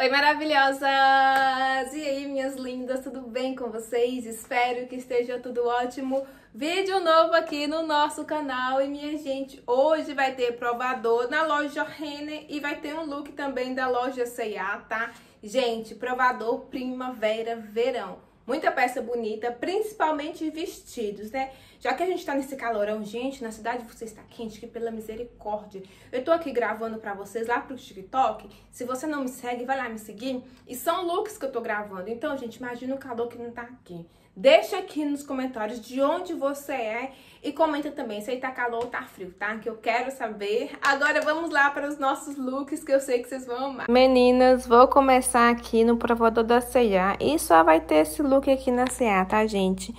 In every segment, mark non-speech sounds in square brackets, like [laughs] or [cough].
Oi, maravilhosas! E aí, minhas lindas, tudo bem com vocês? Espero que esteja tudo ótimo. Vídeo novo aqui no nosso canal. E, minha gente, hoje vai ter provador na loja Renner e vai ter um look também da loja C&A, tá? Gente, provador primavera-verão muita peça bonita, principalmente vestidos, né? Já que a gente tá nesse calorão, gente, na cidade você está quente, que pela misericórdia. Eu tô aqui gravando pra vocês lá pro TikTok. Se você não me segue, vai lá me seguir. E são looks que eu tô gravando. Então, gente, imagina o calor que não tá aqui. Deixa aqui nos comentários de onde você é e comenta também se aí tá calor ou tá frio, tá? Que eu quero saber. Agora vamos lá para os nossos looks que eu sei que vocês vão amar. Meninas, vou começar aqui no provador da C&A e só vai ter esse look aqui na C&A, tá, gente?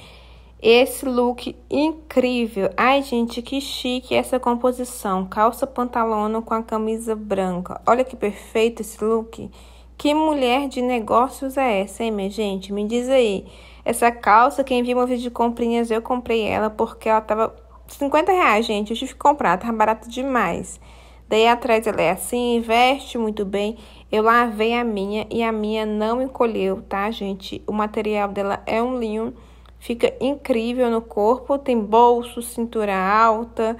Esse look incrível. Ai, gente, que chique essa composição. Calça pantalona com a camisa branca. Olha que perfeito esse look. Que mulher de negócios é essa, hein, minha gente? Me diz aí. Essa calça, quem viu meu vídeo de comprinhas, eu comprei ela porque ela tava 50 reais, gente. Eu tive que comprar, tava barato demais. Daí atrás ela é assim, veste muito bem. Eu lavei a minha e a minha não encolheu, tá, gente? O material dela é um linho, fica incrível no corpo. Tem bolso, cintura alta.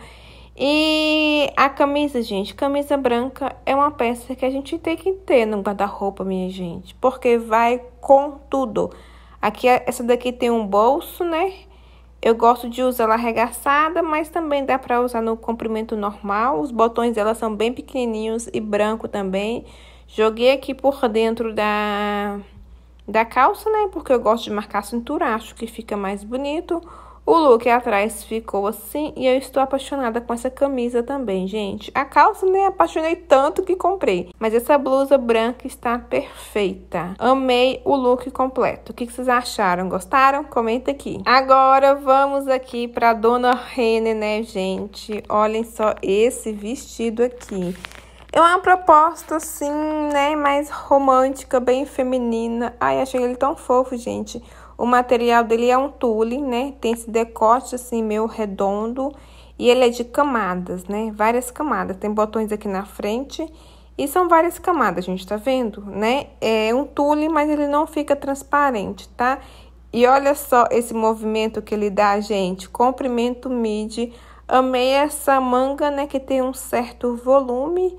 E a camisa, gente, camisa branca é uma peça que a gente tem que ter no guarda-roupa, minha gente, porque vai com tudo. Aqui, essa daqui tem um bolso, né? Eu gosto de usar ela arregaçada, mas também dá pra usar no comprimento normal. Os botões dela são bem pequenininhos e branco também. Joguei aqui por dentro da, da calça, né? Porque eu gosto de marcar a cintura, acho que fica mais bonito. O look atrás ficou assim e eu estou apaixonada com essa camisa também, gente. A calça nem apaixonei tanto que comprei, mas essa blusa branca está perfeita. Amei o look completo. O que vocês acharam? Gostaram? Comenta aqui. Agora vamos aqui para Dona Rene, né, gente? Olhem só esse vestido aqui. É uma proposta, assim, né, mais romântica, bem feminina. Ai, achei ele tão fofo, gente. O material dele é um tule, né? Tem esse decote assim meio redondo e ele é de camadas, né? Várias camadas. Tem botões aqui na frente e são várias camadas, a gente, tá vendo? Né? É um tule, mas ele não fica transparente, tá? E olha só esse movimento que ele dá, gente. Comprimento midi. Amei essa manga, né? Que tem um certo volume.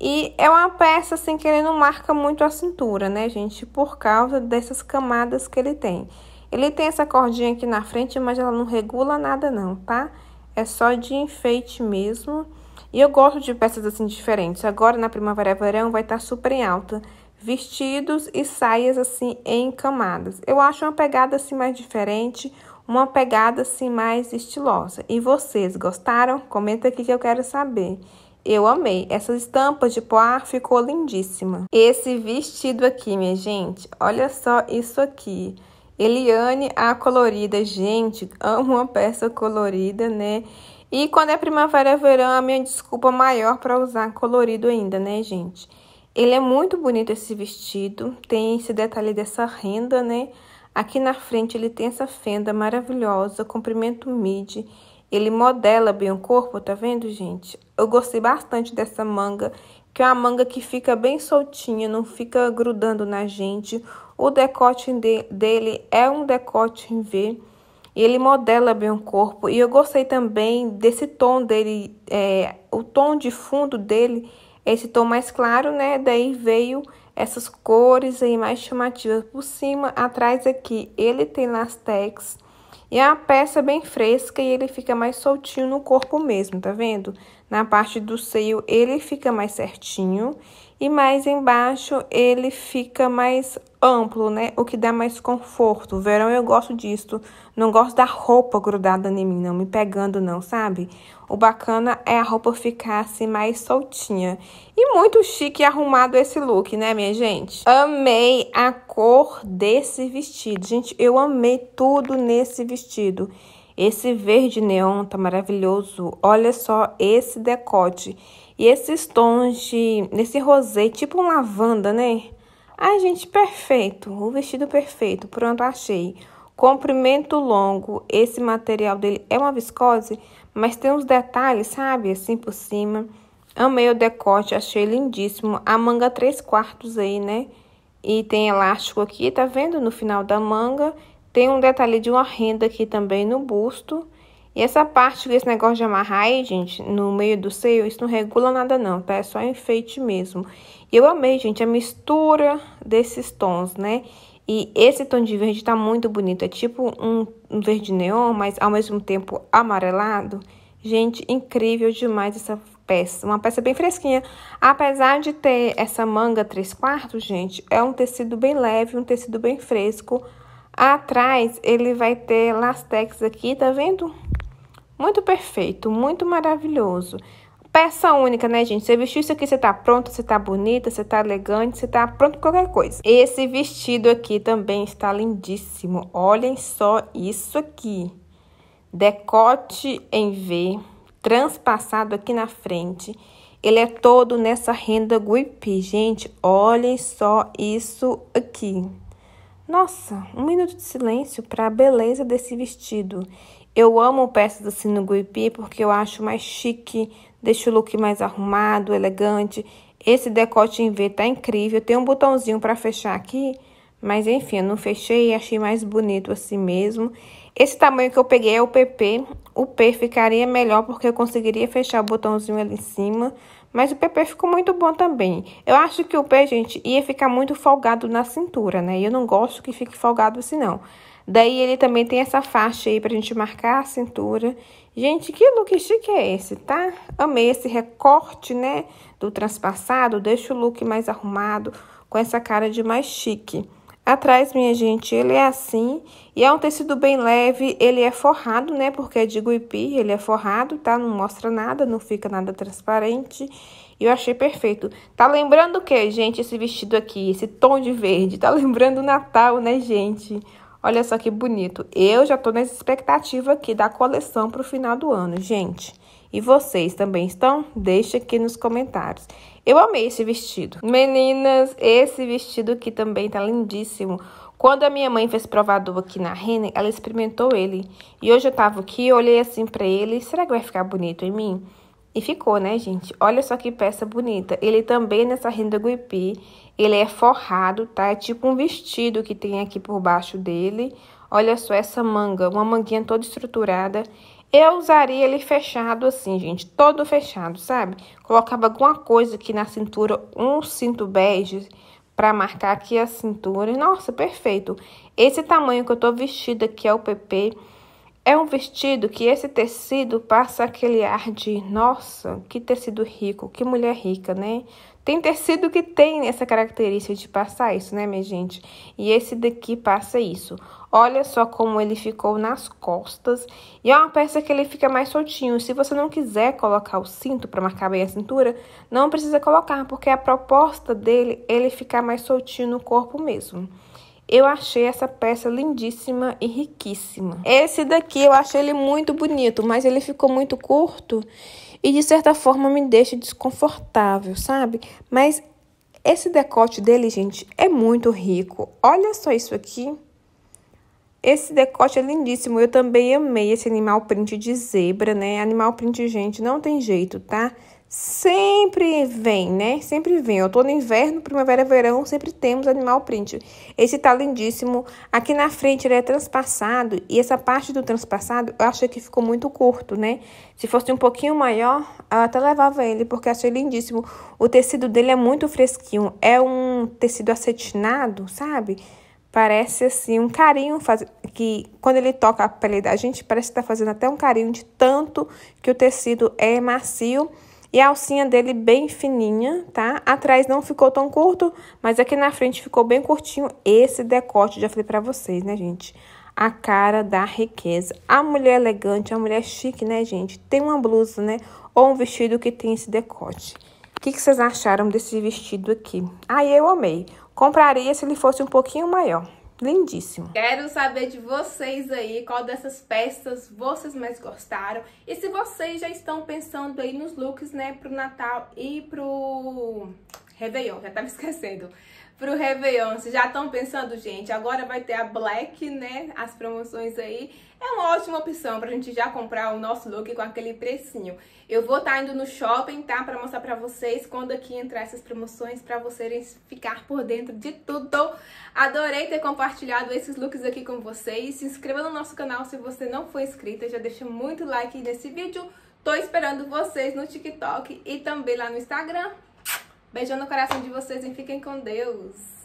E é uma peça assim que ele não marca muito a cintura, né, gente? Por causa dessas camadas que ele tem. Ele tem essa cordinha aqui na frente, mas ela não regula nada não, tá? É só de enfeite mesmo. E eu gosto de peças assim diferentes. Agora na primavera e verão vai estar tá super em alta. Vestidos e saias assim em camadas. Eu acho uma pegada assim mais diferente, uma pegada assim mais estilosa. E vocês gostaram? Comenta aqui que eu quero saber. Eu amei. Essa estampa de poar ficou lindíssima. Esse vestido aqui, minha gente, olha só isso aqui. Eliane, a colorida. Gente, amo uma peça colorida, né? E quando é primavera e verão, a minha desculpa maior para usar colorido ainda, né, gente? Ele é muito bonito esse vestido, tem esse detalhe dessa renda, né? Aqui na frente ele tem essa fenda maravilhosa, comprimento midi. Ele modela bem o corpo, tá vendo, gente? Eu gostei bastante dessa manga, que é uma manga que fica bem soltinha, não fica grudando na gente. O decote dele é um decote em V. E ele modela bem o corpo. E eu gostei também desse tom dele. É, o tom de fundo dele é esse tom mais claro, né? Daí veio essas cores aí mais chamativas por cima. Atrás aqui ele tem lastex. E é uma peça bem fresca e ele fica mais soltinho no corpo mesmo, tá vendo? Na parte do seio ele fica mais certinho e mais embaixo ele fica mais amplo, né? O que dá mais conforto. O verão eu gosto disso. Não gosto da roupa grudada em mim, não me pegando não, sabe? O bacana é a roupa ficar assim mais soltinha. E muito chique e arrumado esse look, né, minha gente? Amei a cor desse vestido. Gente, eu amei tudo nesse vestido. Esse verde neon tá maravilhoso. Olha só esse decote. E esses tons de... Nesse rosê, tipo um lavanda, né? Ai, gente, perfeito. O vestido perfeito. Pronto, achei. Comprimento longo. Esse material dele é uma viscose, mas tem uns detalhes, sabe? Assim por cima. Amei o decote, achei lindíssimo. A manga 3 quartos aí, né? E tem elástico aqui, tá vendo? No final da manga. Tem um detalhe de uma renda aqui também no busto. E essa parte desse negócio de amarrar aí, gente, no meio do seio, isso não regula nada não, tá? É só enfeite mesmo. E eu amei, gente, a mistura desses tons, né? E esse tom de verde tá muito bonito, é tipo um, um verde neon, mas ao mesmo tempo amarelado. Gente, incrível demais essa peça, uma peça bem fresquinha. Apesar de ter essa manga 3 quartos, gente, é um tecido bem leve, um tecido bem fresco, Atrás ele vai ter lastex aqui, tá vendo? Muito perfeito, muito maravilhoso. Peça única, né, gente? Você vestiu isso aqui, você tá pronta, você tá bonita, você tá elegante, você tá pronto pra qualquer coisa. Esse vestido aqui também está lindíssimo. Olhem só isso aqui. Decote em V, transpassado aqui na frente. Ele é todo nessa renda guipi, gente. Olhem só isso aqui. Nossa, um minuto de silêncio para a beleza desse vestido. Eu amo peças assim no guipi porque eu acho mais chique, deixa o look mais arrumado, elegante. Esse decote em V tá incrível. Tem um botãozinho para fechar aqui, mas enfim, eu não fechei e achei mais bonito assim mesmo. Esse tamanho que eu peguei é o PP. O P ficaria melhor porque eu conseguiria fechar o botãozinho ali em cima. Mas o PP ficou muito bom também. Eu acho que o P, gente, ia ficar muito folgado na cintura, né? E eu não gosto que fique folgado assim, não. Daí ele também tem essa faixa aí pra gente marcar a cintura. Gente, que look chique é esse, tá? Amei esse recorte, né? Do transpassado. Deixa o look mais arrumado, com essa cara de mais chique. Atrás, minha gente, ele é assim e é um tecido bem leve, ele é forrado, né, porque é de guipi, ele é forrado, tá? Não mostra nada, não fica nada transparente e eu achei perfeito. Tá lembrando o que, gente, esse vestido aqui, esse tom de verde? Tá lembrando o Natal, né, gente? Olha só que bonito. Eu já tô nessa expectativa aqui da coleção pro final do ano, gente. E vocês também estão? Deixe aqui nos comentários. Eu amei esse vestido. Meninas, esse vestido aqui também tá lindíssimo. Quando a minha mãe fez provador aqui na Renner, ela experimentou ele. E hoje eu tava aqui, olhei assim pra ele, será que vai ficar bonito em mim? E ficou, né, gente? Olha só que peça bonita. Ele também é nessa renda guipi. Ele é forrado, tá? É tipo um vestido que tem aqui por baixo dele. Olha só essa manga, uma manguinha toda estruturada. Eu usaria ele fechado assim, gente, todo fechado, sabe? Colocava alguma coisa aqui na cintura, um cinto bege para marcar aqui a cintura. Nossa, perfeito. Esse tamanho que eu tô vestida aqui é o PP. É um vestido que esse tecido passa aquele ar de, nossa, que tecido rico, que mulher rica, né? Tem tecido que tem essa característica de passar isso, né, minha gente? E esse daqui passa isso. Olha só como ele ficou nas costas. E é uma peça que ele fica mais soltinho. Se você não quiser colocar o cinto para marcar bem a cintura, não precisa colocar, porque a proposta dele é ele ficar mais soltinho no corpo mesmo. Eu achei essa peça lindíssima e riquíssima. Esse daqui eu achei ele muito bonito, mas ele ficou muito curto e de certa forma me deixa desconfortável, sabe? Mas esse decote dele, gente, é muito rico. Olha só isso aqui. Esse decote é lindíssimo. Eu também amei esse animal print de zebra, né? Animal print, gente, não tem jeito, tá? sempre vem, né? Sempre vem. Outono, inverno, primavera, verão, sempre temos animal print. Esse tá lindíssimo. Aqui na frente ele é transpassado e essa parte do transpassado eu achei que ficou muito curto, né? Se fosse um pouquinho maior, eu até levava ele, porque achei lindíssimo. O tecido dele é muito fresquinho. É um tecido acetinado, sabe? Parece assim, um carinho faz... que quando ele toca a pele da gente, parece que tá fazendo até um carinho de tanto que o tecido é macio e a alcinha dele bem fininha, tá? Atrás não ficou tão curto, mas aqui na frente ficou bem curtinho esse decote. Já falei pra vocês, né, gente? A cara da riqueza. A mulher elegante, a mulher chique, né, gente? Tem uma blusa, né? Ou um vestido que tem esse decote. O que, que vocês acharam desse vestido aqui? Aí ah, eu amei. Compraria se ele fosse um pouquinho maior lindíssimo. Quero saber de vocês aí qual dessas peças vocês mais gostaram e se vocês já estão pensando aí nos looks, né, pro Natal e pro Réveillon, já tava [laughs] esquecendo. Pro Réveillon, vocês já estão pensando, gente, agora vai ter a Black, né? As promoções aí. É uma ótima opção pra gente já comprar o nosso look com aquele precinho. Eu vou estar tá indo no shopping, tá? Pra mostrar pra vocês quando aqui entrar essas promoções, pra vocês ficar por dentro de tudo. Adorei ter compartilhado esses looks aqui com vocês. Se inscreva no nosso canal se você não for inscrita. Já deixa muito like nesse vídeo. Tô esperando vocês no TikTok e também lá no Instagram. Beijão no coração de vocês e fiquem com Deus.